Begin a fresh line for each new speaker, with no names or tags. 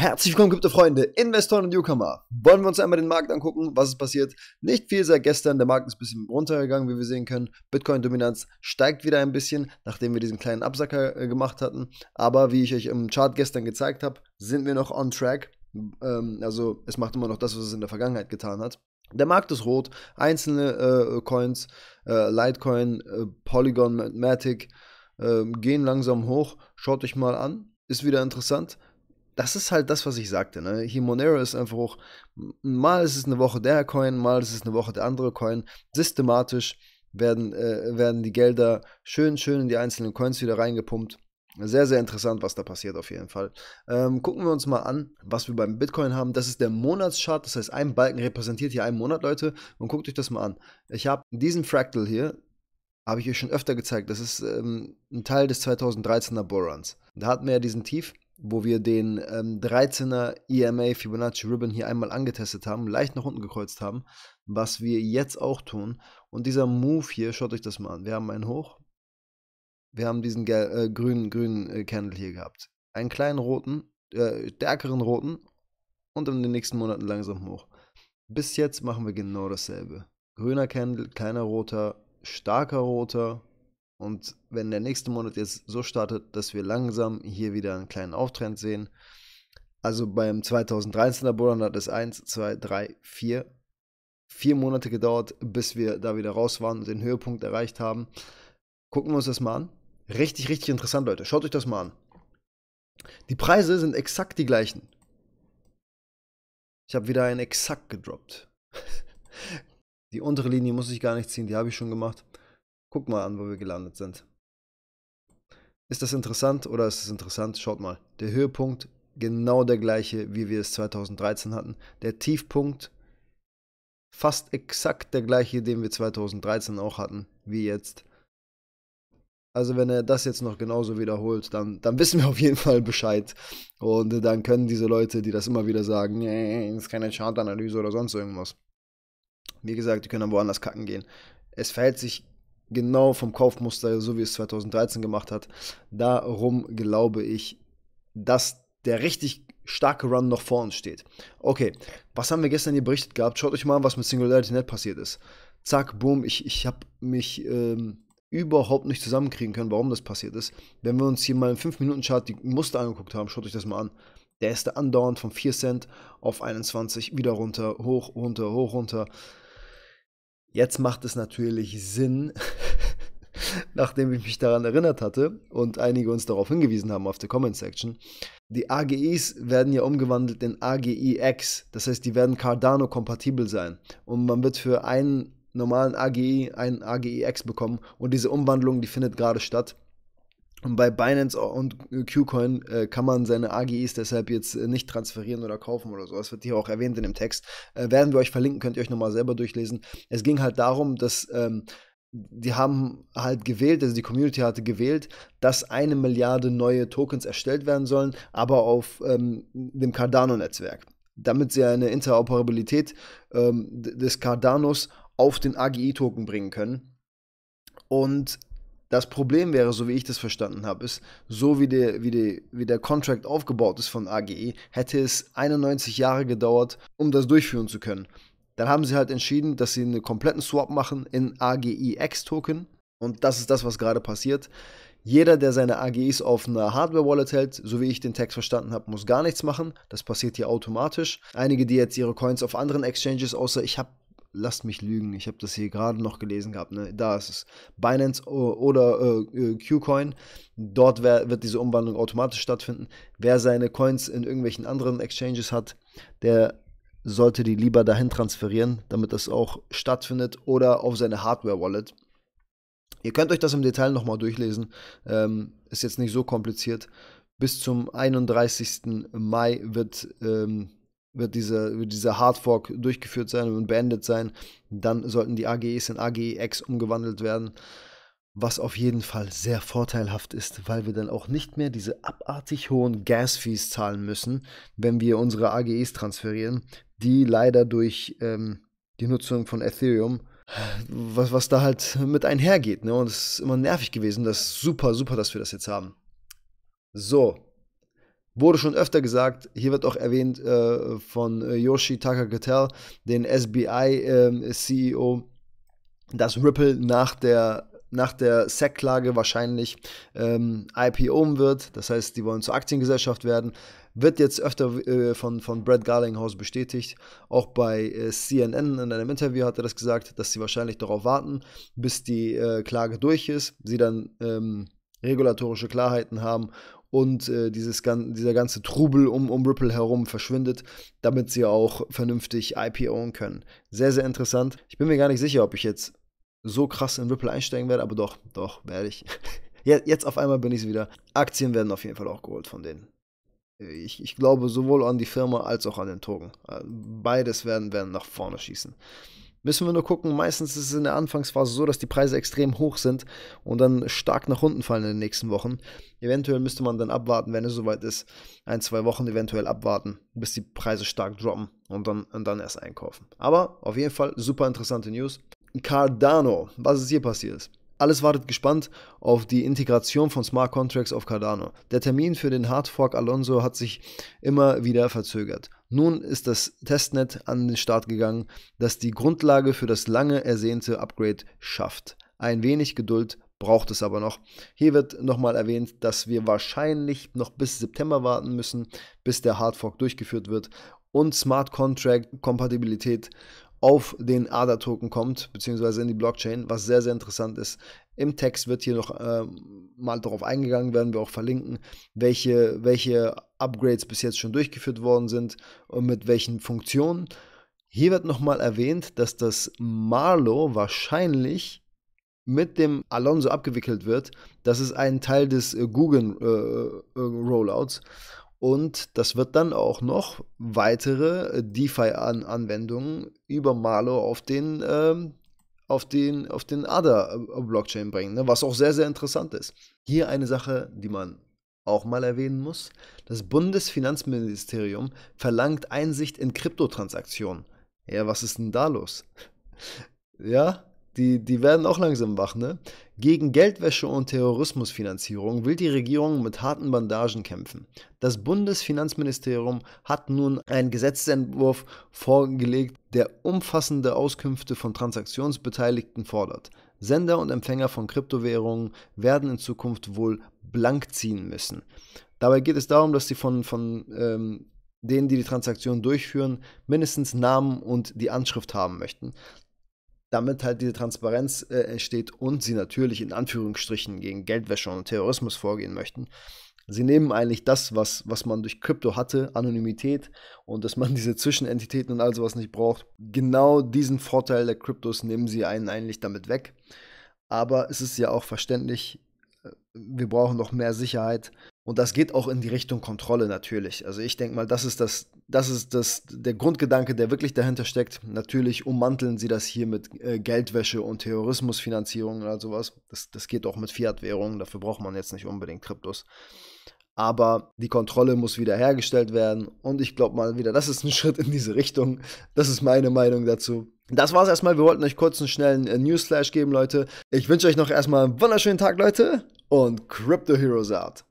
Herzlich willkommen, gute Freunde, Investoren und Newcomer. Wollen wir uns einmal den Markt angucken, was ist passiert? Nicht viel seit gestern, der Markt ist ein bisschen runtergegangen, wie wir sehen können. Bitcoin-Dominanz steigt wieder ein bisschen, nachdem wir diesen kleinen Absacker äh, gemacht hatten. Aber wie ich euch im Chart gestern gezeigt habe, sind wir noch on track. Ähm, also es macht immer noch das, was es in der Vergangenheit getan hat. Der Markt ist rot, einzelne äh, Coins, äh, Litecoin, Polygon, Matic ähm, gehen langsam hoch. Schaut euch mal an, ist wieder interessant das ist halt das, was ich sagte. Ne? Hier Monero ist einfach auch, mal ist es eine Woche der Coin, mal ist es eine Woche der andere Coin. Systematisch werden, äh, werden die Gelder schön, schön in die einzelnen Coins wieder reingepumpt. Sehr, sehr interessant, was da passiert auf jeden Fall. Ähm, gucken wir uns mal an, was wir beim Bitcoin haben. Das ist der Monatschart, das heißt, ein Balken repräsentiert hier einen Monat, Leute. Und guckt euch das mal an. Ich habe diesen Fractal hier, habe ich euch schon öfter gezeigt. Das ist ähm, ein Teil des 2013er Borans. Da hatten wir ja diesen Tief wo wir den ähm, 13er EMA Fibonacci Ribbon hier einmal angetestet haben, leicht nach unten gekreuzt haben, was wir jetzt auch tun. Und dieser Move hier, schaut euch das mal an. Wir haben einen hoch, wir haben diesen äh, grünen, grünen äh, Candle hier gehabt. Einen kleinen roten, äh, stärkeren roten und in den nächsten Monaten langsam hoch. Bis jetzt machen wir genau dasselbe. Grüner Candle, kleiner roter, starker roter, und wenn der nächste Monat jetzt so startet, dass wir langsam hier wieder einen kleinen Auftrend sehen, also beim 2013er Bullrun hat es 1, 2, 3, 4, 4 Monate gedauert, bis wir da wieder raus waren und den Höhepunkt erreicht haben. Gucken wir uns das mal an. Richtig, richtig interessant, Leute. Schaut euch das mal an. Die Preise sind exakt die gleichen. Ich habe wieder einen exakt gedroppt. Die untere Linie muss ich gar nicht ziehen, die habe ich schon gemacht. Guck mal an, wo wir gelandet sind. Ist das interessant oder ist es interessant? Schaut mal. Der Höhepunkt genau der gleiche, wie wir es 2013 hatten. Der Tiefpunkt fast exakt der gleiche, den wir 2013 auch hatten, wie jetzt. Also wenn er das jetzt noch genauso wiederholt, dann, dann wissen wir auf jeden Fall Bescheid. Und dann können diese Leute, die das immer wieder sagen, nee, ist keine Chartanalyse oder sonst irgendwas. Wie gesagt, die können dann woanders kacken gehen. Es verhält sich genau vom Kaufmuster, so wie es 2013 gemacht hat. Darum glaube ich, dass der richtig starke Run noch vor uns steht. Okay, was haben wir gestern hier berichtet gehabt? Schaut euch mal an, was mit Singularity Net passiert ist. Zack, boom, ich, ich habe mich ähm, überhaupt nicht zusammenkriegen können, warum das passiert ist. Wenn wir uns hier mal im 5-Minuten-Chart die Muster angeguckt haben, schaut euch das mal an. Der ist da andauernd von 4 Cent auf 21 wieder runter, hoch, runter, hoch, runter. Jetzt macht es natürlich Sinn, nachdem ich mich daran erinnert hatte und einige uns darauf hingewiesen haben auf der Comment Section. Die AGIs werden ja umgewandelt in AGIX, das heißt, die werden Cardano-kompatibel sein und man wird für einen normalen AGI einen AGIX bekommen und diese Umwandlung, die findet gerade statt. Und bei Binance und Qcoin äh, kann man seine AGIs deshalb jetzt äh, nicht transferieren oder kaufen oder so. Das wird hier auch erwähnt in dem Text. Äh, werden wir euch verlinken, könnt ihr euch nochmal selber durchlesen. Es ging halt darum, dass ähm, die haben halt gewählt, also die Community hatte gewählt, dass eine Milliarde neue Tokens erstellt werden sollen, aber auf ähm, dem Cardano-Netzwerk. Damit sie eine Interoperabilität ähm, des Cardanos auf den AGI-Token bringen können. Und das Problem wäre, so wie ich das verstanden habe, ist, so wie der, wie, der, wie der Contract aufgebaut ist von AGE, hätte es 91 Jahre gedauert, um das durchführen zu können. Dann haben sie halt entschieden, dass sie einen kompletten Swap machen in AGI-X-Token. E Und das ist das, was gerade passiert. Jeder, der seine AGIs e auf einer Hardware-Wallet hält, so wie ich den Text verstanden habe, muss gar nichts machen. Das passiert hier automatisch. Einige, die jetzt ihre Coins auf anderen Exchanges, außer ich habe lasst mich lügen, ich habe das hier gerade noch gelesen gehabt, ne? da ist es Binance äh, oder äh, äh, Qcoin, dort wär, wird diese Umwandlung automatisch stattfinden. Wer seine Coins in irgendwelchen anderen Exchanges hat, der sollte die lieber dahin transferieren, damit das auch stattfindet oder auf seine Hardware-Wallet. Ihr könnt euch das im Detail nochmal durchlesen, ähm, ist jetzt nicht so kompliziert. Bis zum 31. Mai wird... Ähm, wird, diese, wird dieser Hardfork durchgeführt sein und beendet sein. Dann sollten die AGEs in AGEX umgewandelt werden, was auf jeden Fall sehr vorteilhaft ist, weil wir dann auch nicht mehr diese abartig hohen Gas-Fees zahlen müssen, wenn wir unsere AGEs transferieren, die leider durch ähm, die Nutzung von Ethereum was, was da halt mit einhergeht. Ne? Und es ist immer nervig gewesen. Das ist super, super, dass wir das jetzt haben. So, Wurde schon öfter gesagt, hier wird auch erwähnt äh, von äh, Yoshi Takagatel, den SBI-CEO, äh, e dass Ripple nach der nach der SEC-Klage wahrscheinlich ähm, IPO wird. Das heißt, die wollen zur Aktiengesellschaft werden. Wird jetzt öfter äh, von, von Brad Garlinghouse bestätigt. Auch bei äh, CNN in einem Interview hat er das gesagt, dass sie wahrscheinlich darauf warten, bis die äh, Klage durch ist, sie dann ähm, regulatorische Klarheiten haben und äh, dieses, dieser ganze Trubel um, um Ripple herum verschwindet, damit sie auch vernünftig IPOen können. Sehr, sehr interessant. Ich bin mir gar nicht sicher, ob ich jetzt so krass in Ripple einsteigen werde, aber doch, doch, werde ich. Jetzt auf einmal bin ich es wieder. Aktien werden auf jeden Fall auch geholt von denen. Äh, ich, ich, glaube sowohl an die Firma als auch an den Token. Äh, beides werden, werden nach vorne schießen. Müssen wir nur gucken, meistens ist es in der Anfangsphase so, dass die Preise extrem hoch sind und dann stark nach unten fallen in den nächsten Wochen. Eventuell müsste man dann abwarten, wenn es soweit ist, ein, zwei Wochen eventuell abwarten, bis die Preise stark droppen und dann, und dann erst einkaufen. Aber auf jeden Fall super interessante News. Cardano, was ist hier passiert? Alles wartet gespannt auf die Integration von Smart Contracts auf Cardano. Der Termin für den Hard Fork Alonso hat sich immer wieder verzögert. Nun ist das Testnet an den Start gegangen, das die Grundlage für das lange ersehnte Upgrade schafft. Ein wenig Geduld braucht es aber noch. Hier wird nochmal erwähnt, dass wir wahrscheinlich noch bis September warten müssen, bis der Hard Fork durchgeführt wird und Smart Contract Kompatibilität auf den ADA-Token kommt, beziehungsweise in die Blockchain, was sehr, sehr interessant ist. Im Text wird hier noch äh, mal darauf eingegangen, werden wir auch verlinken, welche, welche Upgrades bis jetzt schon durchgeführt worden sind und mit welchen Funktionen. Hier wird nochmal erwähnt, dass das Marlow wahrscheinlich mit dem Alonso abgewickelt wird. Das ist ein Teil des äh, Google äh, äh, Rollouts. Und das wird dann auch noch weitere äh, DeFi-Anwendungen über Malo auf den, ähm, auf den, auf den ADA-Blockchain äh, bringen, ne? was auch sehr, sehr interessant ist. Hier eine Sache, die man auch mal erwähnen muss. Das Bundesfinanzministerium verlangt Einsicht in Kryptotransaktionen. Ja, was ist denn da los? Ja, die, die werden auch langsam wach, ne? Gegen Geldwäsche und Terrorismusfinanzierung will die Regierung mit harten Bandagen kämpfen. Das Bundesfinanzministerium hat nun einen Gesetzentwurf vorgelegt, der umfassende Auskünfte von Transaktionsbeteiligten fordert. Sender und Empfänger von Kryptowährungen werden in Zukunft wohl blank ziehen müssen. Dabei geht es darum, dass sie von, von ähm, denen, die die Transaktion durchführen, mindestens Namen und die Anschrift haben möchten damit halt diese Transparenz äh, entsteht und sie natürlich in Anführungsstrichen gegen Geldwäsche und Terrorismus vorgehen möchten. Sie nehmen eigentlich das, was, was man durch Krypto hatte, Anonymität und dass man diese Zwischenentitäten und all sowas nicht braucht. Genau diesen Vorteil der Kryptos nehmen sie einen eigentlich damit weg. Aber es ist ja auch verständlich, äh, wir brauchen noch mehr Sicherheit und das geht auch in die Richtung Kontrolle natürlich. Also ich denke mal, das ist das, das ist das, der Grundgedanke, der wirklich dahinter steckt. Natürlich ummanteln sie das hier mit äh, Geldwäsche und Terrorismusfinanzierung oder sowas. Das, das geht auch mit Fiat-Währungen, dafür braucht man jetzt nicht unbedingt Kryptos. Aber die Kontrolle muss wiederhergestellt werden. Und ich glaube mal wieder, das ist ein Schritt in diese Richtung. Das ist meine Meinung dazu. Das war's erstmal. Wir wollten euch kurz einen schnellen äh, Newsflash geben, Leute. Ich wünsche euch noch erstmal einen wunderschönen Tag, Leute. Und Crypto Heroes out.